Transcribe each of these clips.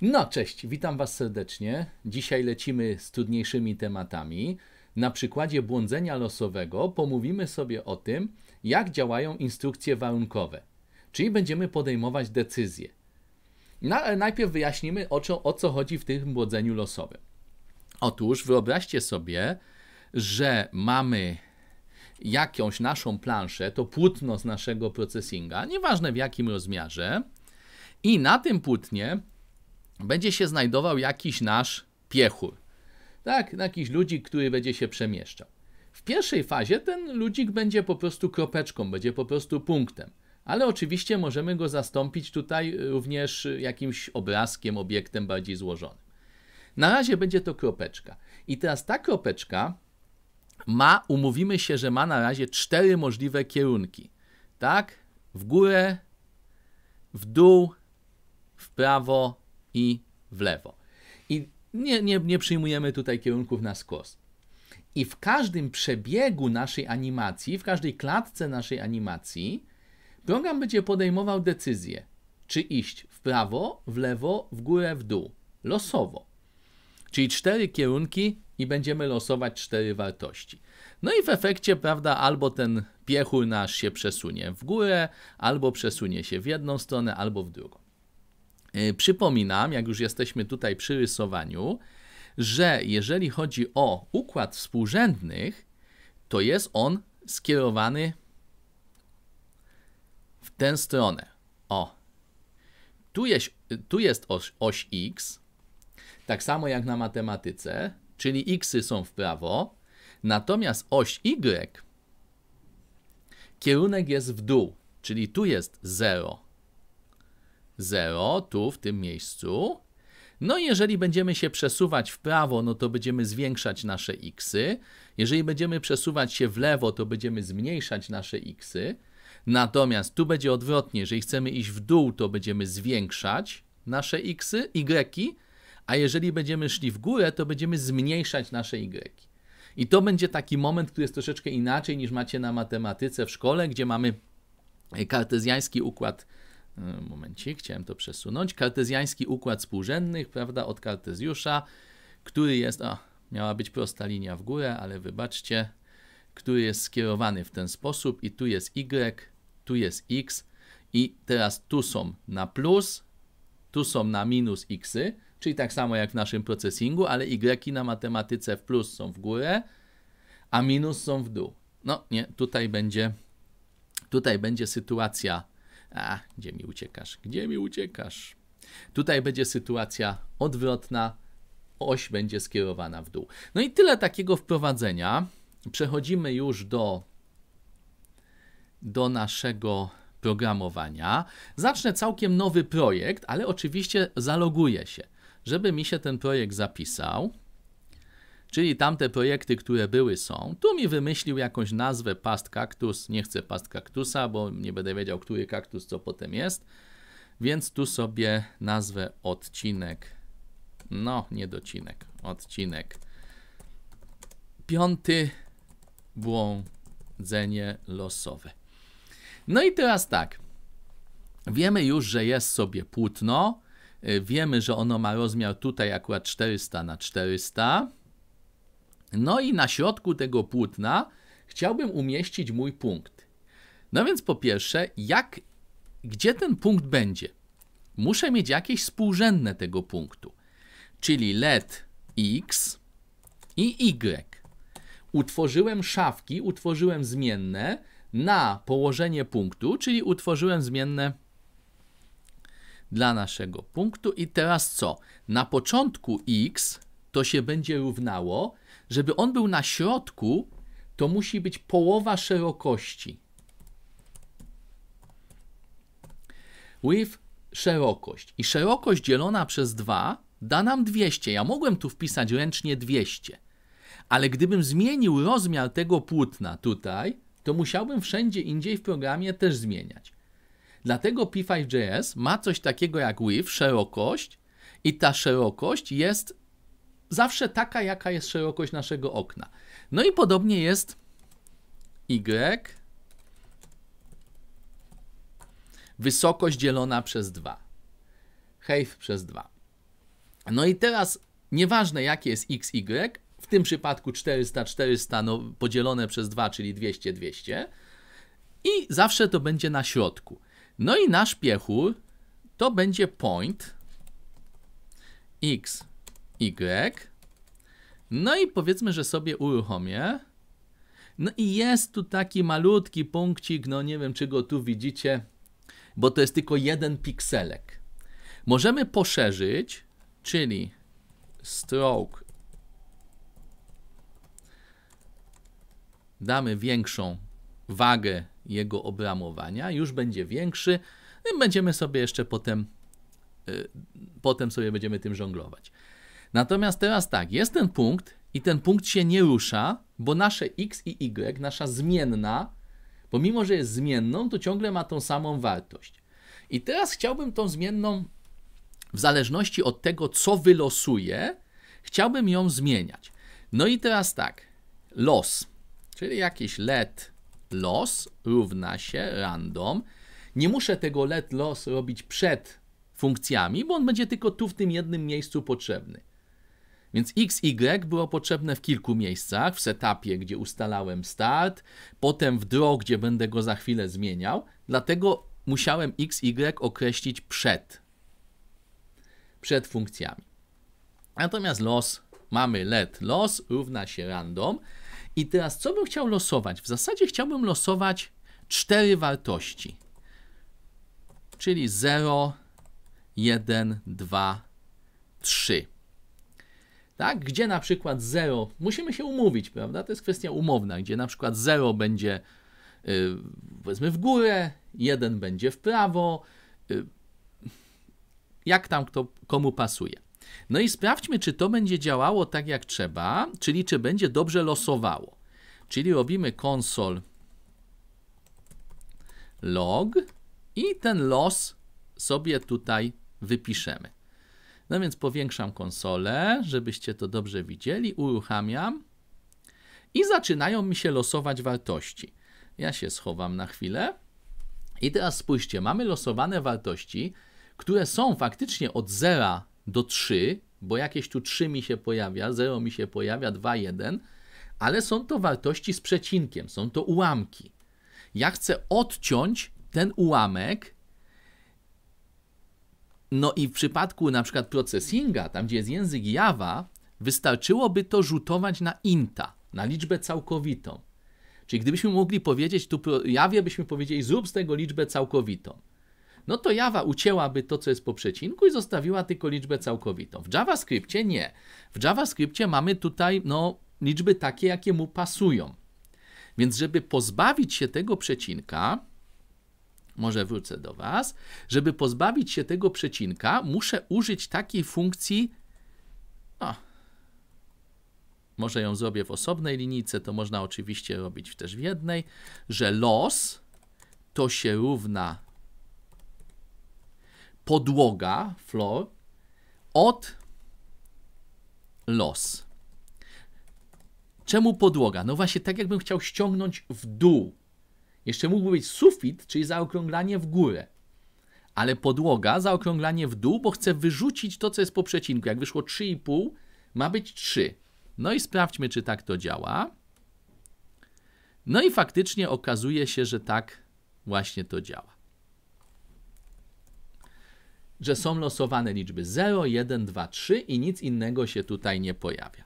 No, cześć, witam Was serdecznie. Dzisiaj lecimy z trudniejszymi tematami. Na przykładzie błądzenia losowego pomówimy sobie o tym, jak działają instrukcje warunkowe, czyli będziemy podejmować decyzje. No, ale najpierw wyjaśnimy, o co, o co chodzi w tym błądzeniu losowym. Otóż wyobraźcie sobie, że mamy jakąś naszą planszę, to płótno z naszego procesinga, nieważne w jakim rozmiarze, i na tym płótnie będzie się znajdował jakiś nasz piechur. Tak, jakiś ludzik, który będzie się przemieszczał. W pierwszej fazie ten ludzik będzie po prostu kropeczką, będzie po prostu punktem. Ale oczywiście możemy go zastąpić tutaj również jakimś obrazkiem, obiektem bardziej złożonym. Na razie będzie to kropeczka. I teraz ta kropeczka ma, umówimy się, że ma na razie cztery możliwe kierunki. Tak? W górę, w dół, w prawo, i w lewo. I nie, nie, nie przyjmujemy tutaj kierunków na skos. I w każdym przebiegu naszej animacji, w każdej klatce naszej animacji, program będzie podejmował decyzję, czy iść w prawo, w lewo, w górę, w dół. Losowo. Czyli cztery kierunki i będziemy losować cztery wartości. No i w efekcie, prawda, albo ten piechur nasz się przesunie w górę, albo przesunie się w jedną stronę, albo w drugą. E, przypominam, jak już jesteśmy tutaj przy rysowaniu, że jeżeli chodzi o układ współrzędnych, to jest on skierowany w tę stronę. O. Tu jest, tu jest oś, oś x, tak samo jak na matematyce, czyli xy są w prawo, natomiast oś y kierunek jest w dół, czyli tu jest 0, 0 tu w tym miejscu. No i jeżeli będziemy się przesuwać w prawo, no to będziemy zwiększać nasze xy. Jeżeli będziemy przesuwać się w lewo, to będziemy zmniejszać nasze xy. Natomiast tu będzie odwrotnie, jeżeli chcemy iść w dół, to będziemy zwiększać nasze xy, y, a jeżeli będziemy szli w górę, to będziemy zmniejszać nasze y. I to będzie taki moment, który jest troszeczkę inaczej niż macie na matematyce w szkole, gdzie mamy kartezjański układ E, momencik, chciałem to przesunąć. Kartezjański układ współrzędnych, prawda, od Kartezjusza, który jest. A, miała być prosta linia w górę, ale wybaczcie, który jest skierowany w ten sposób, i tu jest Y, tu jest X, i teraz tu są na plus, tu są na minus Xy, czyli tak samo jak w naszym procesingu, ale Y na matematyce w plus są w górę, a minus są w dół. No nie, tutaj będzie, tutaj będzie sytuacja a, gdzie mi uciekasz? Gdzie mi uciekasz? Tutaj będzie sytuacja odwrotna, oś będzie skierowana w dół. No i tyle takiego wprowadzenia. Przechodzimy już do, do naszego programowania. Zacznę całkiem nowy projekt, ale oczywiście zaloguję się. Żeby mi się ten projekt zapisał, Czyli tamte projekty, które były, są. Tu mi wymyślił jakąś nazwę past kaktus. Nie chcę past kaktusa, bo nie będę wiedział, który kaktus co potem jest. Więc tu sobie nazwę odcinek. No, nie docinek. Odcinek. Piąty błądzenie losowe. No i teraz tak. Wiemy już, że jest sobie płótno. Wiemy, że ono ma rozmiar tutaj akurat 400 na 400 no i na środku tego płótna chciałbym umieścić mój punkt. No więc po pierwsze, jak, gdzie ten punkt będzie? Muszę mieć jakieś współrzędne tego punktu, czyli LED X i Y. Utworzyłem szafki, utworzyłem zmienne na położenie punktu, czyli utworzyłem zmienne dla naszego punktu. I teraz co? Na początku X to się będzie równało żeby on był na środku, to musi być połowa szerokości. Width szerokość. I szerokość dzielona przez 2 da nam 200. Ja mogłem tu wpisać ręcznie 200. Ale gdybym zmienił rozmiar tego płótna tutaj, to musiałbym wszędzie indziej w programie też zmieniać. Dlatego P5.js ma coś takiego jak width, szerokość i ta szerokość jest zawsze taka, jaka jest szerokość naszego okna. No i podobnie jest y wysokość dzielona przez 2. Hejf przez 2. No i teraz nieważne jakie jest x, y, w tym przypadku 400, 400 no, podzielone przez 2, czyli 200, 200 i zawsze to będzie na środku. No i nasz piechur to będzie point x Y. No i powiedzmy, że sobie uruchomię. No i jest tu taki malutki punkcik, no nie wiem, czy go tu widzicie, bo to jest tylko jeden pikselek. Możemy poszerzyć, czyli stroke damy większą wagę jego obramowania, już będzie większy no i będziemy sobie jeszcze potem, y, potem sobie będziemy tym żonglować. Natomiast teraz tak, jest ten punkt i ten punkt się nie rusza, bo nasze x i y, nasza zmienna, pomimo że jest zmienną, to ciągle ma tą samą wartość. I teraz chciałbym tą zmienną, w zależności od tego, co wylosuję, chciałbym ją zmieniać. No i teraz tak, los, czyli jakiś let los równa się random. Nie muszę tego let los robić przed funkcjami, bo on będzie tylko tu w tym jednym miejscu potrzebny. Więc XY było potrzebne w kilku miejscach, w setupie, gdzie ustalałem start, potem w draw, gdzie będę go za chwilę zmieniał, dlatego musiałem XY określić przed, przed funkcjami. Natomiast los, mamy let los równa się random i teraz co bym chciał losować? W zasadzie chciałbym losować cztery wartości, czyli 0, 1, 2, 3 tak? Gdzie na przykład 0, musimy się umówić, prawda? To jest kwestia umowna, gdzie na przykład 0 będzie yy, w górę, 1 będzie w prawo, yy, jak tam kto, komu pasuje. No i sprawdźmy, czy to będzie działało tak jak trzeba, czyli czy będzie dobrze losowało. Czyli robimy konsol log i ten los sobie tutaj wypiszemy. No więc powiększam konsolę, żebyście to dobrze widzieli, uruchamiam i zaczynają mi się losować wartości. Ja się schowam na chwilę i teraz spójrzcie, mamy losowane wartości, które są faktycznie od 0 do 3, bo jakieś tu 3 mi się pojawia, 0 mi się pojawia, 2, 1, ale są to wartości z przecinkiem, są to ułamki. Ja chcę odciąć ten ułamek no i w przypadku na przykład processinga, tam gdzie jest język Java, wystarczyłoby to rzutować na inta, na liczbę całkowitą. Czyli gdybyśmy mogli powiedzieć, tu Java byśmy powiedzieli, zrób z tego liczbę całkowitą. No to Java ucięłaby to, co jest po przecinku i zostawiła tylko liczbę całkowitą. W JavaScriptie nie. W JavaScriptie mamy tutaj no, liczby takie, jakie mu pasują. Więc żeby pozbawić się tego przecinka, może wrócę do Was, żeby pozbawić się tego przecinka, muszę użyć takiej funkcji, no, może ją zrobię w osobnej linijce, to można oczywiście robić też w jednej, że los to się równa podłoga, floor, od los. Czemu podłoga? No właśnie tak jakbym chciał ściągnąć w dół jeszcze mógłby być sufit, czyli zaokrąglanie w górę. Ale podłoga, zaokrąglanie w dół, bo chcę wyrzucić to, co jest po przecinku. Jak wyszło 3,5, ma być 3. No i sprawdźmy, czy tak to działa. No i faktycznie okazuje się, że tak właśnie to działa. Że są losowane liczby 0, 1, 2, 3 i nic innego się tutaj nie pojawia.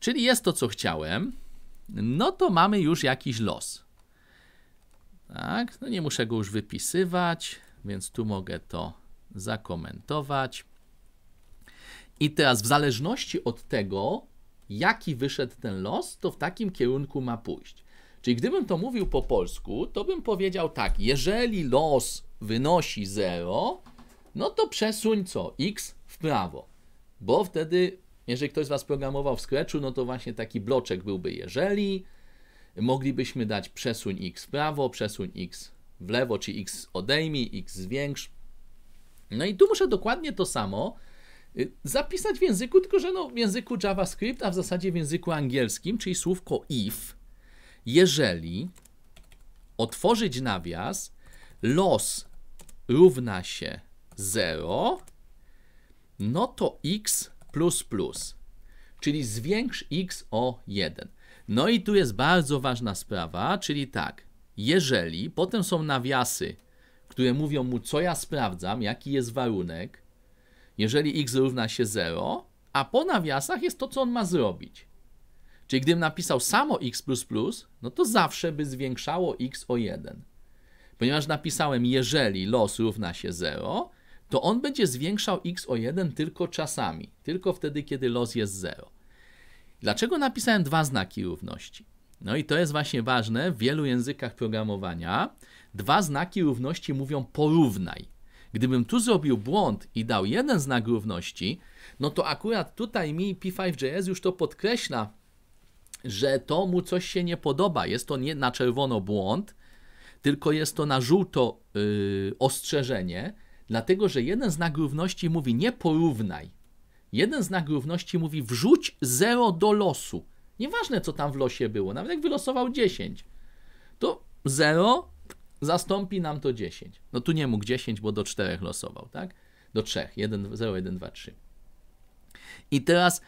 Czyli jest to, co chciałem. No to mamy już jakiś los. Tak, no nie muszę go już wypisywać, więc tu mogę to zakomentować. I teraz w zależności od tego, jaki wyszedł ten los, to w takim kierunku ma pójść. Czyli gdybym to mówił po polsku, to bym powiedział tak, jeżeli los wynosi 0, no to przesuń co? X w prawo. Bo wtedy, jeżeli ktoś z Was programował w Scratchu, no to właśnie taki bloczek byłby jeżeli, moglibyśmy dać przesuń x w prawo, przesuń x w lewo, czy x odejmij, x zwiększ. No i tu muszę dokładnie to samo y, zapisać w języku, tylko że no, w języku JavaScript, a w zasadzie w języku angielskim, czyli słówko if, jeżeli otworzyć nawias, los równa się 0, no to x plus plus, czyli zwiększ x o 1. No i tu jest bardzo ważna sprawa, czyli tak, jeżeli potem są nawiasy, które mówią mu, co ja sprawdzam, jaki jest warunek, jeżeli x równa się 0, a po nawiasach jest to, co on ma zrobić. Czyli gdybym napisał samo x, no to zawsze by zwiększało x o 1. Ponieważ napisałem, jeżeli los równa się 0, to on będzie zwiększał x o 1 tylko czasami, tylko wtedy, kiedy los jest 0. Dlaczego napisałem dwa znaki równości? No i to jest właśnie ważne, w wielu językach programowania dwa znaki równości mówią porównaj. Gdybym tu zrobił błąd i dał jeden znak równości, no to akurat tutaj mi P5.js już to podkreśla, że to mu coś się nie podoba. Jest to nie na czerwono błąd, tylko jest to na żółto yy, ostrzeżenie, dlatego że jeden znak równości mówi nie porównaj, Jeden znak równości mówi wrzuć 0 do losu. Nieważne, co tam w losie było, nawet jak wylosował 10, to 0 zastąpi nam to 10. No tu nie mógł 10, bo do 4 losował, tak? Do 3. 1, 0, 1, 2, 3. I teraz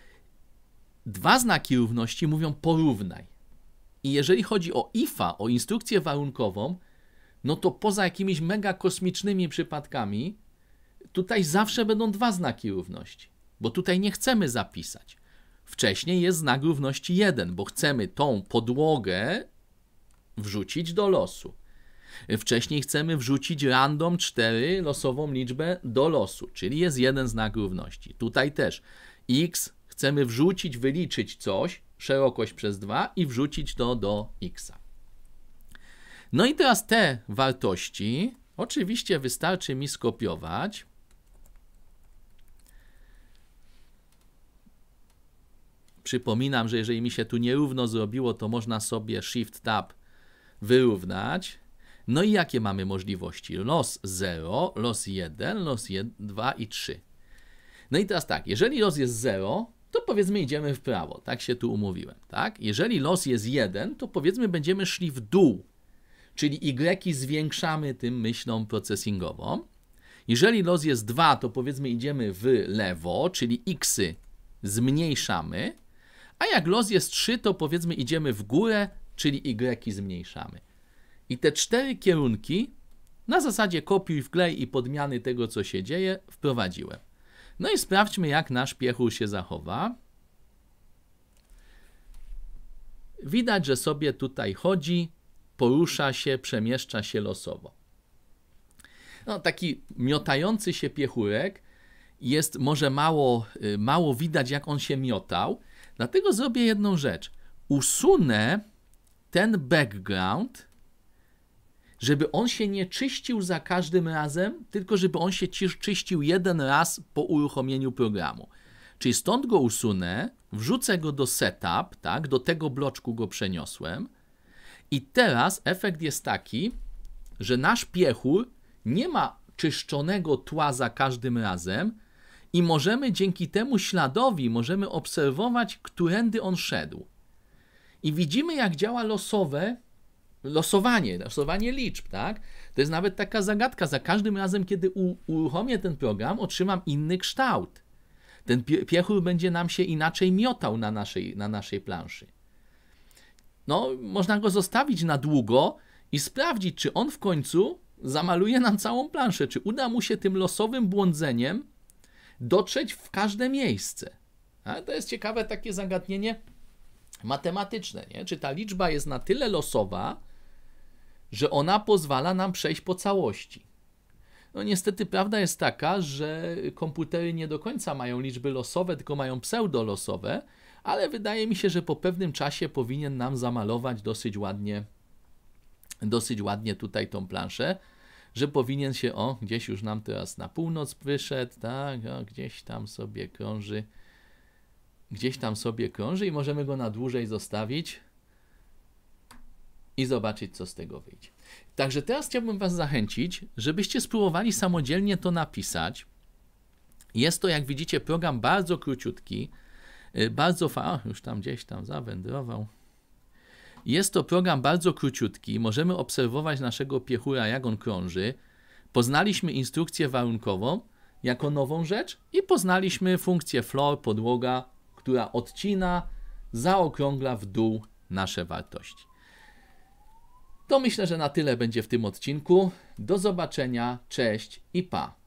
dwa znaki równości mówią porównaj. I jeżeli chodzi o IFA, o instrukcję warunkową, no to poza jakimiś mega kosmicznymi przypadkami, tutaj zawsze będą dwa znaki równości bo tutaj nie chcemy zapisać. Wcześniej jest znak równości 1, bo chcemy tą podłogę wrzucić do losu. Wcześniej chcemy wrzucić random 4 losową liczbę do losu, czyli jest jeden znak równości. Tutaj też x chcemy wrzucić, wyliczyć coś, szerokość przez 2 i wrzucić to do x. No i teraz te wartości, oczywiście wystarczy mi skopiować Przypominam, że jeżeli mi się tu nierówno zrobiło, to można sobie Shift Tab wyrównać. No i jakie mamy możliwości? Los 0, los 1, los 2 i 3. No i teraz tak, jeżeli los jest 0, to powiedzmy idziemy w prawo, tak się tu umówiłem, tak? Jeżeli los jest 1, to powiedzmy będziemy szli w dół, czyli Y zwiększamy tym myślą procesingową. Jeżeli los jest 2, to powiedzmy idziemy w lewo, czyli X zmniejszamy. A jak los jest 3, to powiedzmy idziemy w górę, czyli y zmniejszamy. I te cztery kierunki na zasadzie kopiuj, wklej i podmiany tego, co się dzieje, wprowadziłem. No i sprawdźmy, jak nasz piechur się zachowa. Widać, że sobie tutaj chodzi, porusza się, przemieszcza się losowo. No, taki miotający się piechurek jest może mało, y, mało widać, jak on się miotał, Dlatego zrobię jedną rzecz. Usunę ten background, żeby on się nie czyścił za każdym razem, tylko żeby on się czyścił jeden raz po uruchomieniu programu. Czyli stąd go usunę, wrzucę go do setup, tak, do tego bloczku go przeniosłem i teraz efekt jest taki, że nasz piechur nie ma czyszczonego tła za każdym razem, i możemy dzięki temu śladowi możemy obserwować, którędy on szedł. I widzimy, jak działa losowe losowanie, losowanie liczb, tak? To jest nawet taka zagadka. Za każdym razem, kiedy u, uruchomię ten program, otrzymam inny kształt. Ten pie piechur będzie nam się inaczej miotał na naszej, na naszej planszy. No, można go zostawić na długo i sprawdzić, czy on w końcu zamaluje nam całą planszę, czy uda mu się tym losowym błądzeniem dotrzeć w każde miejsce. A to jest ciekawe takie zagadnienie matematyczne, nie? czy ta liczba jest na tyle losowa, że ona pozwala nam przejść po całości. No niestety prawda jest taka, że komputery nie do końca mają liczby losowe, tylko mają pseudolosowe, ale wydaje mi się, że po pewnym czasie powinien nam zamalować dosyć ładnie, dosyć ładnie tutaj tą planszę że powinien się, o, gdzieś już nam teraz na północ wyszedł, tak, o, gdzieś tam sobie krąży, gdzieś tam sobie krąży i możemy go na dłużej zostawić i zobaczyć, co z tego wyjdzie. Także teraz chciałbym Was zachęcić, żebyście spróbowali samodzielnie to napisać. Jest to, jak widzicie, program bardzo króciutki, y, bardzo fa... O, już tam gdzieś tam zawędrował. Jest to program bardzo króciutki, możemy obserwować naszego piechura, jak on krąży. Poznaliśmy instrukcję warunkową jako nową rzecz i poznaliśmy funkcję floor, podłoga, która odcina, zaokrągla w dół nasze wartości. To myślę, że na tyle będzie w tym odcinku. Do zobaczenia, cześć i pa!